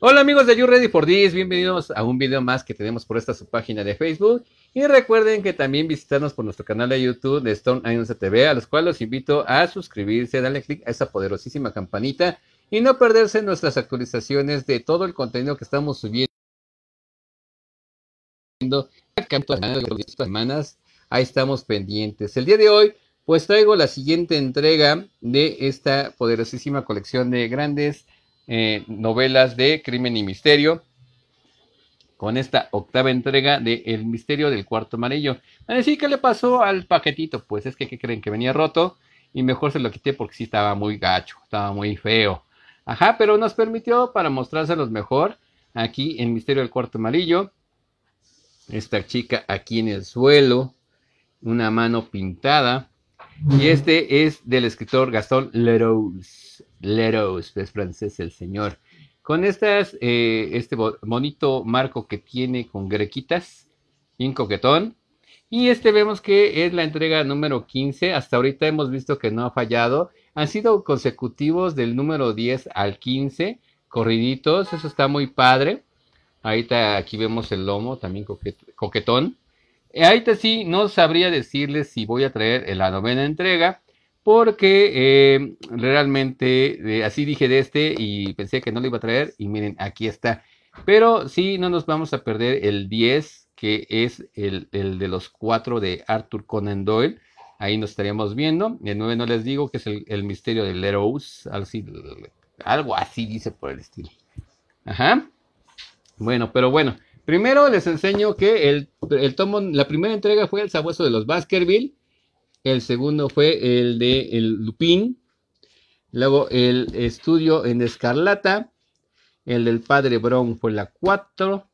Hola amigos de You Ready for This, bienvenidos a un video más que tenemos por esta su página de Facebook y recuerden que también visitarnos por nuestro canal de YouTube de Stone Island TV, a los cuales los invito a suscribirse, darle click a esa poderosísima campanita y no perderse nuestras actualizaciones de todo el contenido que estamos subiendo las semanas, ahí estamos pendientes. El día de hoy, pues traigo la siguiente entrega de esta poderosísima colección de grandes eh, novelas de crimen y misterio con esta octava entrega de El misterio del cuarto amarillo. A decir, ¿qué le pasó al paquetito? Pues es que creen que venía roto y mejor se lo quité porque sí estaba muy gacho, estaba muy feo. Ajá, pero nos permitió para mostrárselos mejor aquí en Misterio del Cuarto Amarillo. Esta chica aquí en el suelo, una mano pintada. Y este es del escritor Gastón Leroux. Leros, es francés el señor. Con estas, eh, este bonito marco que tiene con grequitas, bien coquetón. Y este vemos que es la entrega número 15. Hasta ahorita hemos visto que no ha fallado. Han sido consecutivos del número 10 al 15, corriditos. Eso está muy padre. Ahí Ahorita aquí vemos el lomo, también coquetón. Ahorita sí, no sabría decirles si voy a traer la novena entrega porque eh, realmente así dije de este y pensé que no lo iba a traer y miren, aquí está. Pero sí, no nos vamos a perder el 10, que es el, de los cuatro de Arthur Conan Doyle. Ahí nos estaríamos viendo. El 9 no les digo, que es el, el misterio de Leros, algo así dice por el estilo. Ajá. Bueno, pero bueno. Primero les enseño que el tomo, la primera entrega fue el sabueso de los Baskerville. El segundo fue el de el Lupín. Luego el estudio en Escarlata. El del padre Brown fue la 4.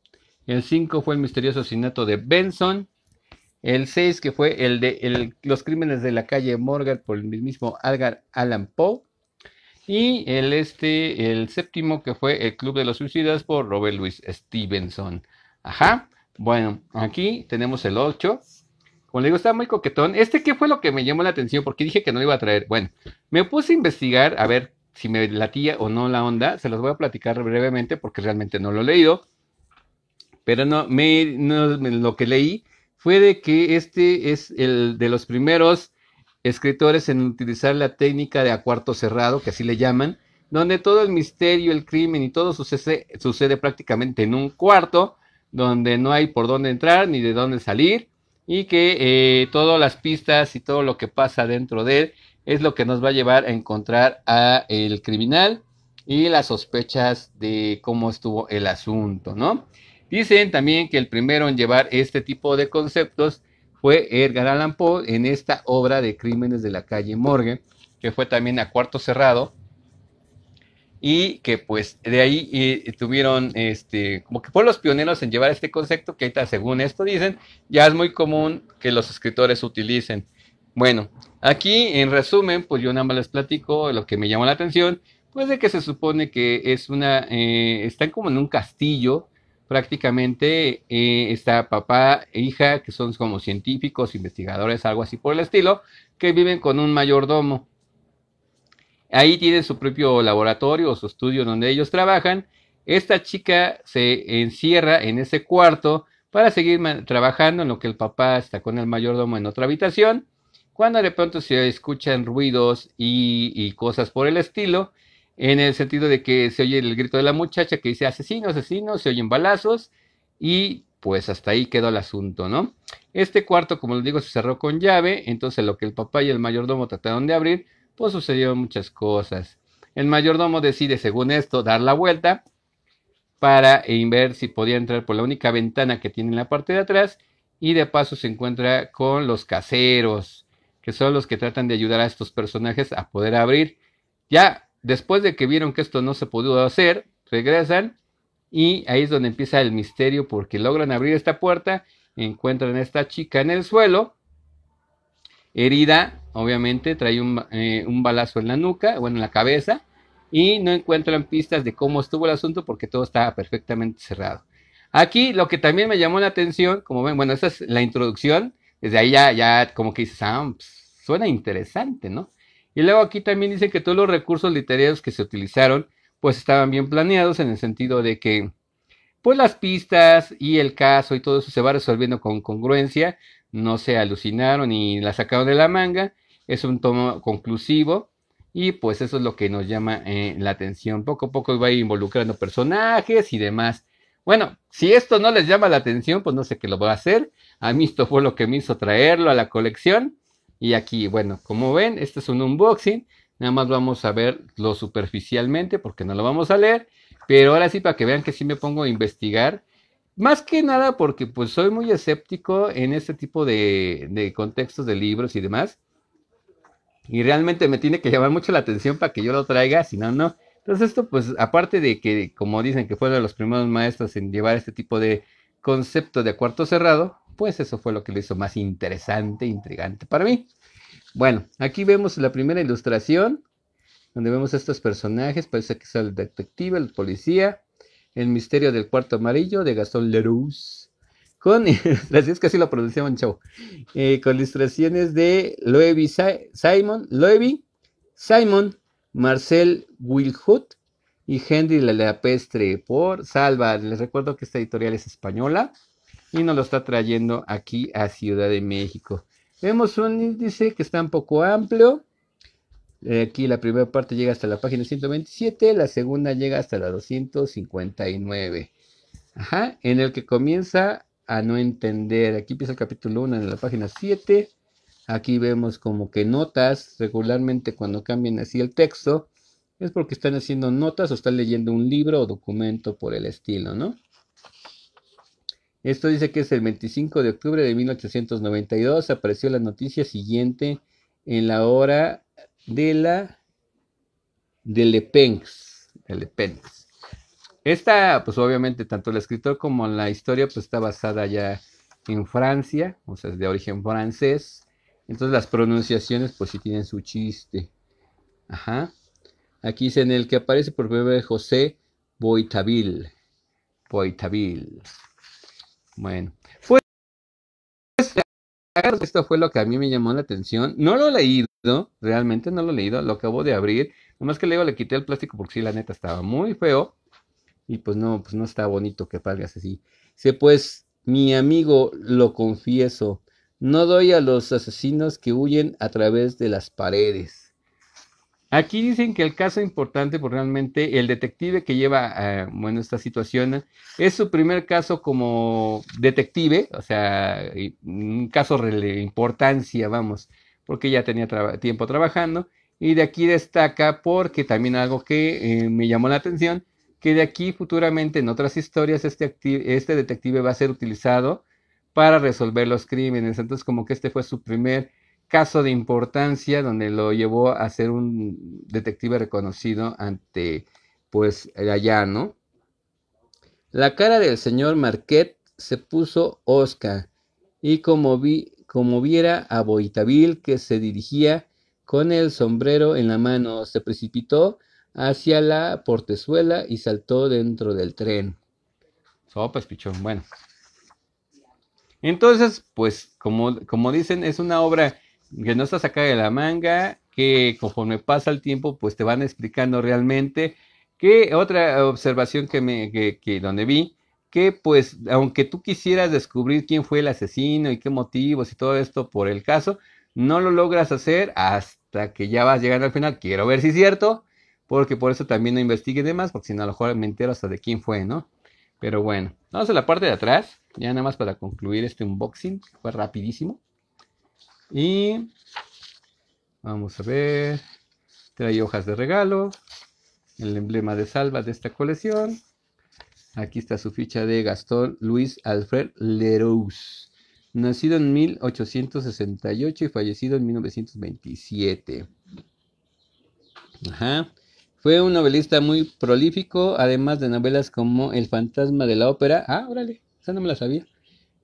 El 5 fue el misterioso asesinato de Benson. El 6 que fue el de los crímenes de la calle Morgan por el mismo Algar Allan Poe. Y el, este, el séptimo que fue el Club de los Suicidas por Robert Louis Stevenson. Ajá. Bueno, aquí tenemos el 8 le digo, está muy coquetón. Este, ¿qué fue lo que me llamó la atención? Porque dije que no lo iba a traer. Bueno, me puse a investigar a ver si me latía o no la onda. Se los voy a platicar brevemente porque realmente no lo he leído. Pero no, me, lo que leí fue de que este es el de los primeros escritores en utilizar la técnica de a cuarto cerrado, que así le llaman, donde todo el misterio, el crimen y todo sucede, sucede prácticamente en un cuarto, donde no hay por dónde entrar ni de dónde salir y que eh, todas las pistas y todo lo que pasa dentro de él es lo que nos va a llevar a encontrar a el criminal y las sospechas de cómo estuvo el asunto, ¿no? Dicen también que el primero en llevar este tipo de conceptos fue Edgar Allan Poe en esta obra de Crímenes de la calle Morgue, que fue también a cuarto cerrado, y que pues de ahí eh, tuvieron, este, como que fueron los pioneros en llevar este concepto que ahorita según esto dicen, ya es muy común que los escritores utilicen. Bueno, aquí en resumen, pues yo nada más les platico lo que me llamó la atención, pues de que se supone que es una, eh, están como en un castillo, prácticamente eh, está papá e hija, que son como científicos, investigadores, algo así por el estilo, que viven con un mayordomo. Ahí tiene su propio laboratorio o su estudio donde ellos trabajan. Esta chica se encierra en ese cuarto para seguir trabajando en lo que el papá está con el mayordomo en otra habitación. Cuando de pronto se escuchan ruidos y, cosas por el estilo, en el sentido de que se oye el grito de la muchacha que dice asesino, asesino, se oyen balazos y pues hasta ahí quedó el asunto, ¿no? Este cuarto, como les digo, se cerró con llave, entonces lo que el papá y el mayordomo trataron de abrir pues sucedieron muchas cosas. El mayordomo decide, según esto, dar la vuelta para ver si podía entrar por la única ventana que tiene en la parte de atrás y de paso se encuentra con los caseros, que son los que tratan de ayudar a estos personajes a poder abrir. Ya después de que vieron que esto no se pudo hacer, regresan y ahí es donde empieza el misterio porque logran abrir esta puerta, encuentran a esta chica en el suelo, herida, Obviamente trae un, eh, un, balazo en la nuca, bueno, en la cabeza, y no encuentran pistas de cómo estuvo el asunto porque todo estaba perfectamente cerrado. Aquí lo que también me llamó la atención, como ven, bueno, esa es la introducción, desde ahí ya, ya como que dices, ah, pues, suena interesante, ¿no? Y luego aquí también dicen que todos los recursos literarios que se utilizaron, pues estaban bien planeados en el sentido de que, pues las pistas y el caso y todo eso se va resolviendo con congruencia, no se alucinaron y la sacaron de la manga, es un tomo conclusivo y pues eso es lo que nos llama eh, la atención. Poco a poco va involucrando personajes y demás. Bueno, si esto no les llama la atención, pues no sé qué lo va a hacer. A mí esto fue lo que me hizo traerlo a la colección. Y aquí, bueno, como ven, este es un unboxing. Nada más vamos a verlo superficialmente porque no lo vamos a leer. Pero ahora sí, para que vean que sí me pongo a investigar. Más que nada porque pues soy muy escéptico en este tipo de contextos de libros y demás y realmente me tiene que llamar mucho la atención para que yo lo traiga, si no, no. Entonces esto, pues, aparte de que, como dicen, que fueron los primeros maestros en llevar este tipo de concepto de cuarto cerrado, pues eso fue lo que lo hizo más interesante, intrigante para mí. Bueno, aquí vemos la primera ilustración, donde vemos estos personajes, parece que es el detective, el policía, el misterio del cuarto amarillo de Gastón Leroux, con es que así lo pronunciamos chavo, eh, con ilustraciones de Loevi, Simon, Loewy, Simon, Marcel Wilhut y Henry Laleapestre por Salva. Les recuerdo que esta editorial es española y nos lo está trayendo aquí a Ciudad de México. Vemos un índice que está un poco amplio. Eh, aquí la primera parte llega hasta la página 127, la segunda llega hasta la 259. Ajá, en el que comienza a no entender. Aquí empieza el capítulo 1 en la página 7. Aquí vemos como que notas, regularmente cuando cambian así el texto, es porque están haciendo notas o están leyendo un libro o documento por el estilo, ¿no? Esto dice que es el 25 de octubre de 1892, apareció la noticia siguiente en la hora de la de Penx. de esta, pues obviamente, tanto el escritor como la historia, pues está basada ya en Francia, o sea, es de origen francés. Entonces las pronunciaciones, pues sí tienen su chiste. Ajá. Aquí dice, en el que aparece por primera José Boitaville. Boitaville. Bueno. Pues esto fue lo que a mí me llamó la atención. No lo he leído, realmente no lo he leído, lo acabo de abrir. Nomás que luego le quité el plástico porque sí, la neta estaba muy feo. Y pues no, pues no está bonito que pagues así. Dice, pues, mi amigo, lo confieso, no doy a los asesinos que huyen a través de las paredes. Aquí dicen que el caso importante, porque realmente el detective que lleva, eh, bueno, esta situación, es su primer caso como detective, o sea, un caso de importancia, vamos, porque ya tenía tiempo trabajando. Y de aquí destaca porque también algo que eh, me llamó la atención que de aquí futuramente en otras historias este, este detective va a ser utilizado para resolver los crímenes. Entonces como que este fue su primer caso de importancia donde lo llevó a ser un detective reconocido ante pues allá, ¿no? La cara del señor Marquette se puso osca y como, vi, como viera a Boitaville que se dirigía con el sombrero en la mano, se precipitó hacia la portezuela y saltó dentro del tren. Sopas, pichón, bueno. Entonces, pues, como, como dicen, es una obra que no está sacada de la manga, que conforme pasa el tiempo, pues te van explicando realmente. Que otra observación que me, que, que donde vi, que pues aunque tú quisieras descubrir quién fue el asesino y qué motivos y todo esto por el caso, no lo logras hacer hasta que ya vas llegando al final. Quiero ver si es cierto porque por eso también no investigué de más, porque si no a lo mejor me entero hasta de quién fue, ¿no? Pero bueno, vamos a la parte de atrás, ya nada más para concluir este unboxing, fue rapidísimo. Y vamos a ver, trae hojas de regalo, el emblema de salva de esta colección. Aquí está su ficha de Gastón Luis Alfred Leroux, nacido en 1868 y fallecido en 1927. Ajá. Fue un novelista muy prolífico, además de novelas como El fantasma de la ópera. Ah, órale, esa no me la sabía.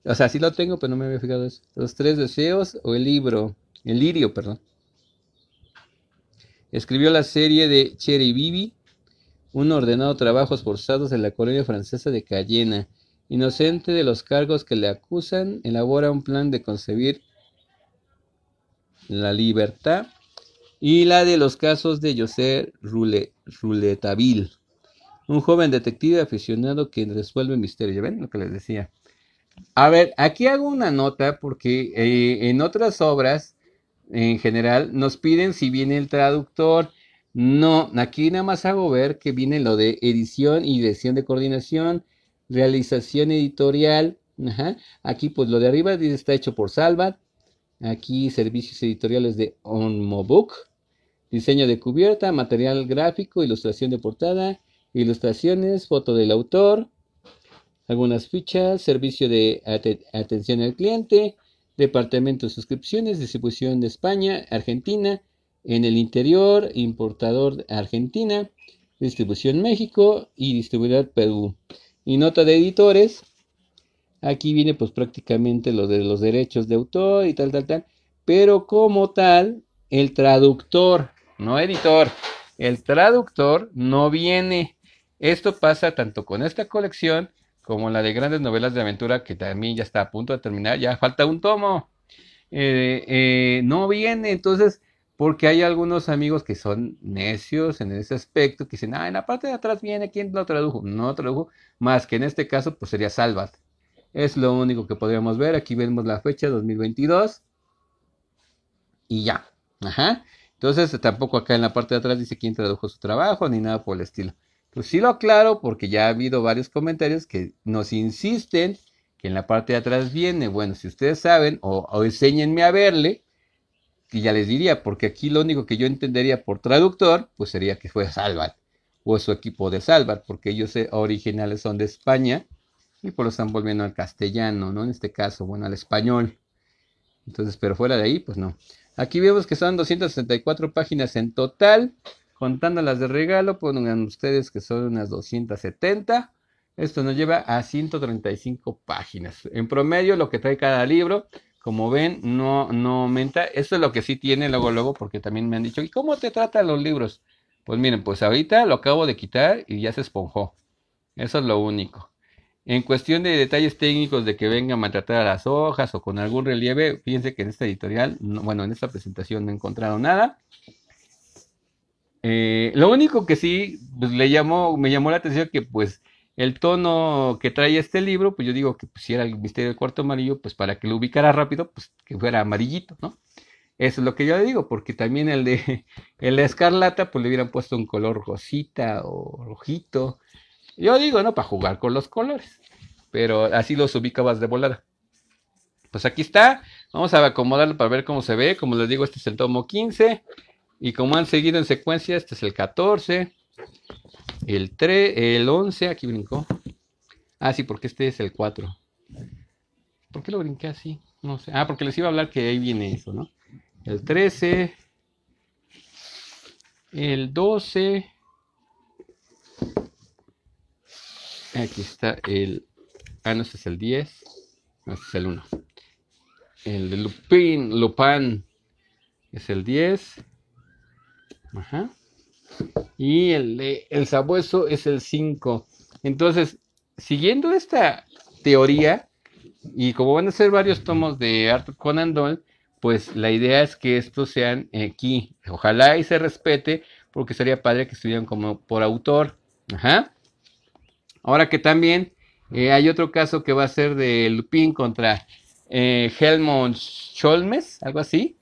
O sea, sí lo tengo, pero no me había fijado eso. Los tres deseos o el libro, el lirio, perdón. Escribió la serie de Cherry Bibi, un ordenado trabajos forzados en la colonia francesa de Cayena. Inocente de los cargos que le acusan, elabora un plan de concebir la libertad y la de los casos de José Rule, un joven detective aficionado que resuelve misterios. ¿Ya ven lo que les decía? A ver, aquí hago una nota porque eh, en otras obras, en general, nos piden si viene el traductor. No, aquí nada más hago ver que viene lo de edición y dirección de coordinación, realización editorial. Aquí, pues lo de arriba dice, está hecho por Salvat. Aquí, servicios editoriales de Onmobook diseño de cubierta, material gráfico, ilustración de portada, ilustraciones, foto del autor, algunas fichas, servicio de atención al cliente, departamento de suscripciones, distribución de España, Argentina, en el interior, importador Argentina, distribución México y distribuidor Perú. Y nota de editores, aquí viene pues prácticamente lo de los derechos de autor y tal, tal, tal, pero como tal, el traductor no editor. El traductor no viene. Esto pasa tanto con esta colección como la de grandes novelas de aventura, que también ya está a punto de terminar, ya falta un tomo. Eh, eh, no viene, entonces, porque hay algunos amigos que son necios en ese aspecto, que dicen, ah, en la parte de atrás viene, ¿quién lo tradujo? No tradujo, más que en este caso, pues sería Salvat. Es lo único que podríamos ver, aquí vemos la fecha 2022 y ya. Ajá. Entonces, tampoco acá en la parte de atrás dice quién tradujo su trabajo ni nada por el estilo. Pues sí lo aclaro porque ya ha habido varios comentarios que nos insisten que en la parte de atrás viene. Bueno, si ustedes saben o, o enséñenme a verle, que ya les diría, porque aquí lo único que yo entendería por traductor, pues sería que fue Salvat o su equipo de Salvat, porque ellos eh, originales son de España y por lo están volviendo al castellano, ¿no? En este caso, bueno, al español. Entonces, pero fuera de ahí, pues no. Aquí vemos que son 264 páginas en total, contando las de regalo, pongan ustedes que son unas 270. Esto nos lleva a 135 páginas. En promedio, lo que trae cada libro, como ven, no, no aumenta. Esto es lo que sí tiene luego, luego, porque también me han dicho, ¿y cómo te tratan los libros? Pues miren, pues ahorita lo acabo de quitar y ya se esponjó. Eso es lo único. En cuestión de detalles técnicos de que venga a maltratar a las hojas o con algún relieve, fíjense que en esta editorial, bueno, en esta presentación no he encontrado nada. Eh, lo único que sí pues, le llamó, me llamó la atención que pues el tono que trae este libro, pues yo digo que pues, si era el misterio del cuarto amarillo, pues para que lo ubicara rápido, pues que fuera amarillito, ¿no? Eso es lo que yo le digo, porque también el de, el escarlata, pues le hubieran puesto un color rosita o rojito. Yo digo, ¿no? Para jugar con los colores. Pero así los ubicabas de volada. Pues aquí está. Vamos a acomodarlo para ver cómo se ve. Como les digo, este es el tomo 15. Y como han seguido en secuencia, este es el 14. El 3, el 11, aquí brincó. Ah, sí, porque este es el 4. ¿Por qué lo brinqué así? No sé. Ah, porque les iba a hablar que ahí viene eso, ¿no? El 13. El 12 Aquí está el... Ah, no, este es el 10. este es el 1. El de Lupin, Lupin es el 10. Ajá. Y el de El Sabueso es el 5. Entonces, siguiendo esta teoría, y como van a ser varios tomos de Arthur Conan Doyle, pues la idea es que estos sean aquí. Ojalá y se respete, porque sería padre que estuvieran como por autor. Ajá. Ahora que también eh, hay otro caso que va a ser de Lupin contra eh, Helmut Scholmes, algo así.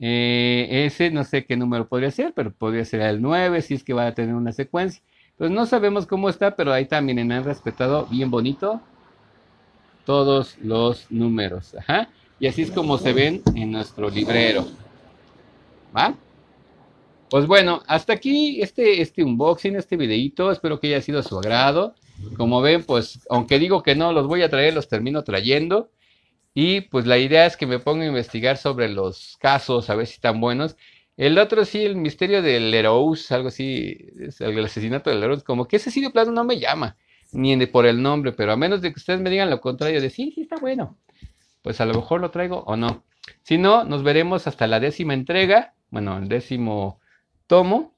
Eh, ese no sé qué número podría ser, pero podría ser el 9 si es que va a tener una secuencia. Pues no sabemos cómo está, pero ahí también han respetado bien bonito todos los números. Ajá. Y así es como se ven en nuestro librero. ¿Va? Pues bueno, hasta aquí este, este unboxing, este videito. Espero que haya sido a su agrado. Como ven, pues aunque digo que no los voy a traer, los termino trayendo. Y pues la idea es que me ponga a investigar sobre los casos, a ver si están buenos. El otro sí, el misterio del Leroux, algo así, el asesinato del Leroux, como que ese sí de no me llama, ni por el nombre, pero a menos de que ustedes me digan lo contrario, de sí, sí está bueno, pues a lo mejor lo traigo o no. Si no, nos veremos hasta la décima entrega, bueno, el décimo tomo.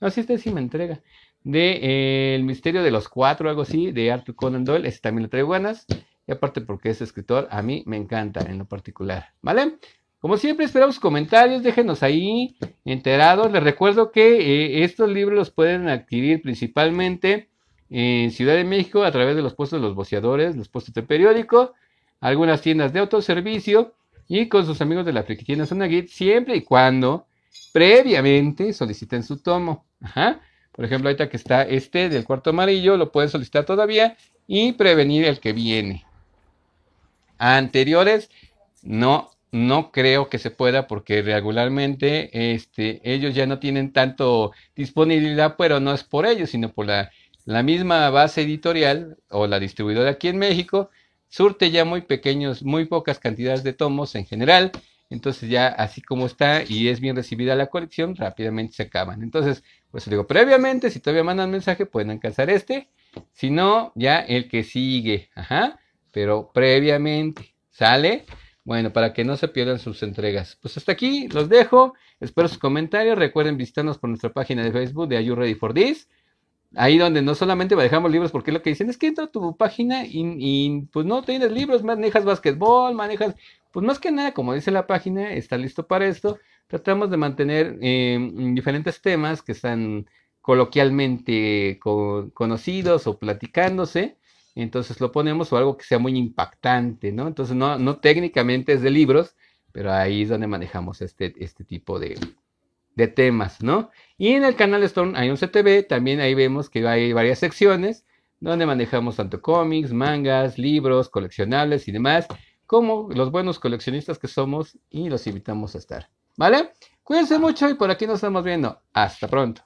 No, sí es décima entrega de eh, El misterio de los cuatro, algo así, de Arthur Conan Doyle. Ese también lo traigo buenas, Y aparte porque es escritor a mí me encanta en lo particular. ¿Vale? Como siempre, esperamos comentarios, déjenos ahí enterados. Les recuerdo que eh, estos libros los pueden adquirir principalmente en Ciudad de México a través de los puestos de los boceadores, los puestos de periódico, algunas tiendas de autoservicio y con sus amigos de la Friquitienda Zona Git, siempre y cuando previamente soliciten su tomo. Ajá. Por ejemplo, ahorita que está este del cuarto amarillo, lo pueden solicitar todavía y prevenir el que viene. Anteriores, no, no creo que se pueda porque regularmente este, ellos ya no tienen tanto disponibilidad, pero no es por ellos, sino por la, la misma base editorial o la distribuidora aquí en México. Surte ya muy pequeños, muy pocas cantidades de tomos en general entonces ya así como está y es bien recibida la colección, rápidamente se acaban. Entonces, pues digo, previamente, si todavía mandan mensaje, pueden alcanzar este. Si no, ya el que sigue. Ajá. Pero previamente, ¿sale? Bueno, para que no se pierdan sus entregas. Pues hasta aquí, los dejo. Espero sus comentarios. Recuerden visitarnos por nuestra página de Facebook de Are You Ready for This? Ahí donde no solamente manejamos libros, porque lo que dicen es que entra tu página y, pues no tienes libros, manejas básquetbol, manejas, pues más que nada, como dice la página, está listo para esto. Tratamos de mantener em, diferentes temas que están coloquialmente conocidos o platicándose. Entonces lo ponemos o algo que sea muy impactante, ¿no? Entonces no, no técnicamente es de libros, pero ahí es donde manejamos este, este tipo de, de temas, ¿no? Y en el canal Stone, hay un CTV, también ahí vemos que hay varias secciones donde manejamos tanto cómics, mangas, libros, coleccionables y demás, como los buenos coleccionistas que somos y los invitamos a estar, ¿vale? Cuídense mucho y por aquí nos estamos viendo. Hasta pronto.